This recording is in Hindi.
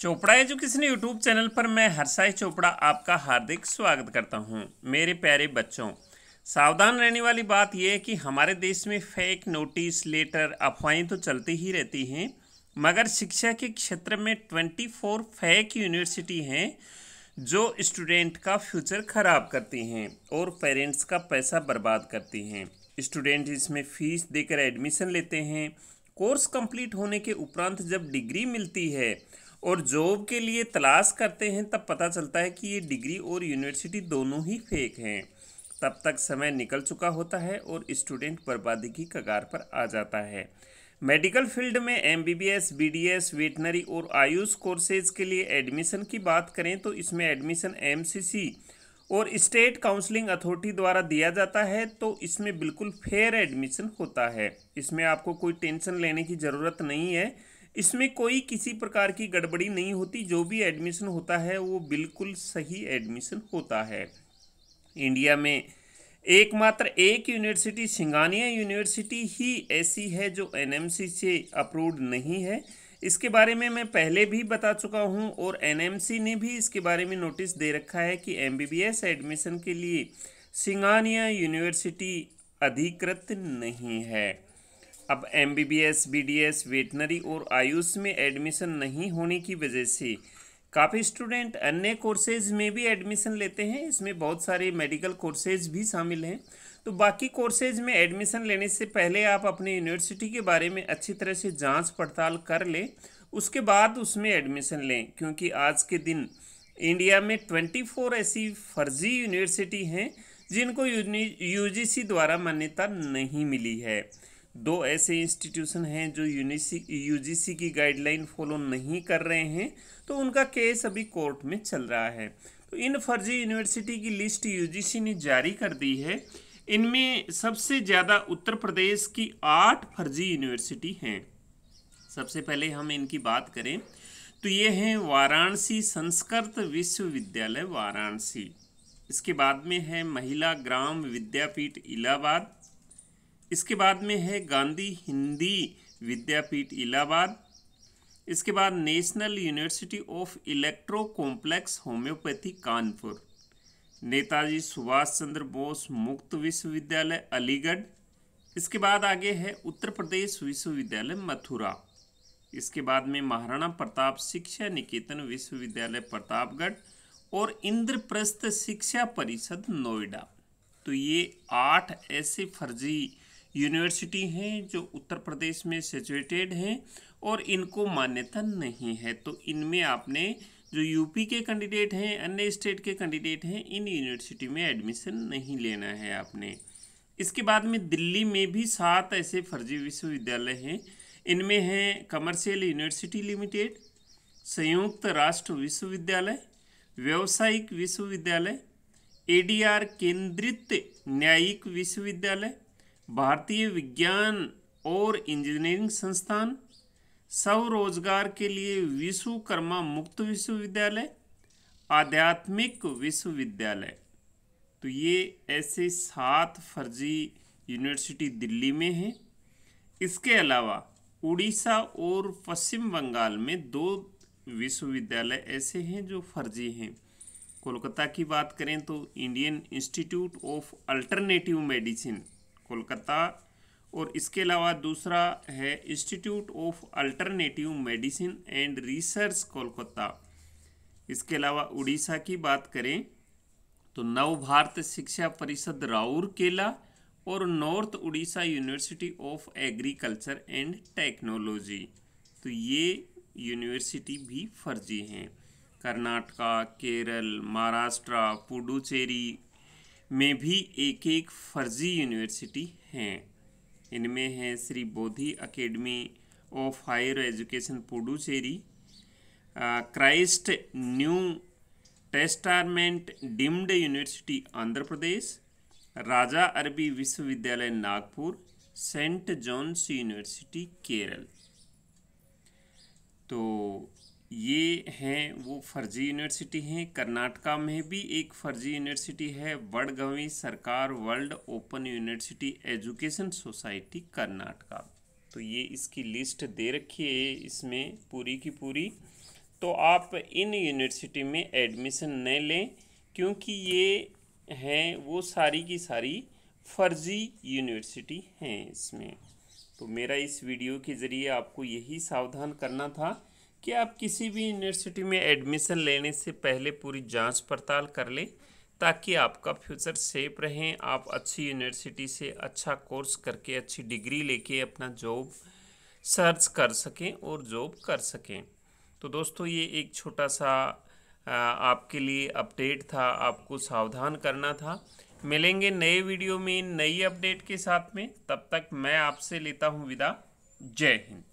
चोपड़ा एजुकेशन यूट्यूब चैनल पर मैं हर्षाई चोपड़ा आपका हार्दिक स्वागत करता हूं मेरे प्यारे बच्चों सावधान रहने वाली बात यह है कि हमारे देश में फेक नोटिस लेटर अफवाहें तो चलती ही रहती हैं मगर शिक्षा के क्षेत्र में 24 फेक यूनिवर्सिटी हैं जो स्टूडेंट का फ्यूचर खराब करती हैं और पेरेंट्स का पैसा बर्बाद करती हैं स्टूडेंट इसमें फ़ीस देकर एडमिशन लेते हैं कोर्स कंप्लीट होने के उपरांत जब डिग्री मिलती है और जॉब के लिए तलाश करते हैं तब पता चलता है कि ये डिग्री और यूनिवर्सिटी दोनों ही फेक हैं तब तक समय निकल चुका होता है और स्टूडेंट बर्बादी की कगार पर आ जाता है मेडिकल फील्ड में M B B S B D S veterinary और आयुष कोर्सेज के लिए एडमिशन की बात करें तो इसमें एडमिशन एम सी सी और स्टेट काउंसलिंग अथॉरिटी द्वारा दिया जाता है तो इसमें बिल्कुल फेयर एडमिशन होता है इसमें आपको कोई टेंशन लेने की ज़रूरत नहीं है इसमें कोई किसी प्रकार की गड़बड़ी नहीं होती जो भी एडमिशन होता है वो बिल्कुल सही एडमिशन होता है इंडिया में एकमात्र एक यूनिवर्सिटी सिंगानिया यूनिवर्सिटी ही ऐसी है जो एनएमसी से अप्रूव्ड नहीं है इसके बारे में मैं पहले भी बता चुका हूं और एनएमसी ने भी इसके बारे में नोटिस दे रखा है कि एमबीबीएस एडमिशन के लिए सिंगानिया यूनिवर्सिटी अधिकृत नहीं है अब M B B S B D S veterinary और आयुष में एडमिशन नहीं होने की वजह से काफ़ी स्टूडेंट अन्य कोर्सेज में भी एडमिशन लेते हैं इसमें बहुत सारे मेडिकल कोर्सेज भी शामिल हैं तो बाकी कोर्सेज में एडमिशन लेने से पहले आप अपने यूनिवर्सिटी के बारे में अच्छी तरह से जांच पड़ताल कर लें उसके बाद उसमें एडमिशन लें क्योंकि आज के दिन इंडिया में ट्वेंटी ऐसी फर्जी यूनिवर्सिटी हैं जिनको यू द्वारा मान्यता नहीं मिली है दो ऐसे इंस्टीट्यूशन हैं जो यूनिसी यूजीसी की गाइडलाइन फॉलो नहीं कर रहे हैं तो उनका केस अभी कोर्ट में चल रहा है तो इन फर्जी यूनिवर्सिटी की लिस्ट यूजीसी ने जारी कर दी है इनमें सबसे ज़्यादा उत्तर प्रदेश की आठ फर्जी यूनिवर्सिटी हैं सबसे पहले हम इनकी बात करें तो ये हैं वाराणसी संस्कृत विश्वविद्यालय वाराणसी इसके बाद में है महिला ग्राम विद्यापीठ इलाहाबाद इसके बाद में है गांधी हिंदी विद्यापीठ इलाहाबाद इसके बाद national university of electro complex homeopathy Kanpur Netaji Subhash Chandra Bose Mukt Vishwavidyalaya Aligarh इसके बाद आगे है उत्तर प्रदेश विश्वविद्यालय मथुरा इसके बाद में महाराणा प्रताप शिक्षा निकेतन विश्वविद्यालय प्रतापगढ़ और इंद्रप्रस्थ शिक्षा परिषद नोएडा तो ये आठ ऐसे फर्जी यूनिवर्सिटी हैं जो उत्तर प्रदेश में सिचुएटेड हैं और इनको मान्यता नहीं है तो इनमें आपने जो यूपी के कैंडिडेट हैं अन्य स्टेट के कैंडिडेट हैं इन यूनिवर्सिटी में एडमिशन नहीं लेना है आपने इसके बाद में दिल्ली में भी सात ऐसे फर्जी विश्वविद्यालय हैं इनमें हैं कमर्शियल यूनिवर्सिटी लिमिटेड संयुक्त राष्ट्र विश्वविद्यालय व्यावसायिक विश्वविद्यालय एडीआर केंद्रित न्यायिक विश्वविद्यालय भारतीय विज्ञान और इंजीनियरिंग संस्थान स्वरोजगार के लिए विश्वकर्मा मुक्त विश्वविद्यालय आध्यात्मिक विश्वविद्यालय तो ये ऐसे सात फर्जी यूनिवर्सिटी दिल्ली में हैं इसके अलावा उड़ीसा और पश्चिम बंगाल में दो विश्वविद्यालय ऐसे हैं जो फर्जी हैं कोलकाता की बात करें तो Indian institute of alternative medicine Kolkata और इसके अलावा दूसरा है institute of alternative medicine and research Kolkata इसके अलावा उड़ीसा की बात करें तो नव भारत शिक्षा परिषद राउरकेला और north Orissa university of agriculture and technology तो ये यूनिवर्सिटी भी फर्जी हैं कर्नाटका केरल महाराष्ट्र पुडुचेरी में भी एक एक फर्जी यूनिवर्सिटी हैं इनमें हैं Shri Bodhi academy of higher education Puducherry Christ new testament deemed university Andhra Pradesh Raja Arabi Vishwavidyalaya Nagpur saint John's university Kerala तो ये हैं वो फर्जी यूनिवर्सिटी हैं कर्नाटका में भी एक फर्जी यूनिवर्सिटी है Vadgavi Sarkar world open university education society Karnataka तो ये इसकी लिस्ट दे रखी है इसमें पूरी की पूरी तो आप इन यूनिवर्सिटी में एडमिशन न लें क्योंकि ये हैं वो सारी की सारी फर्जी यूनिवर्सिटी हैं इसमें तो मेरा इस वीडियो के ज़रिए आपको यही सावधान करना था कि आप किसी भी यूनिवर्सिटी में एडमिशन लेने से पहले पूरी जांच पड़ताल कर लें ताकि आपका फ्यूचर सेफ रहें आप अच्छी यूनिवर्सिटी से अच्छा कोर्स करके अच्छी डिग्री लेके अपना जॉब सर्च कर सकें और जॉब कर सकें तो दोस्तों ये एक छोटा सा आपके लिए अपडेट था आपको सावधान करना था मिलेंगे नए वीडियो में नई अपडेट के साथ में तब तक मैं आपसे लेता हूँ विदा जय हिंद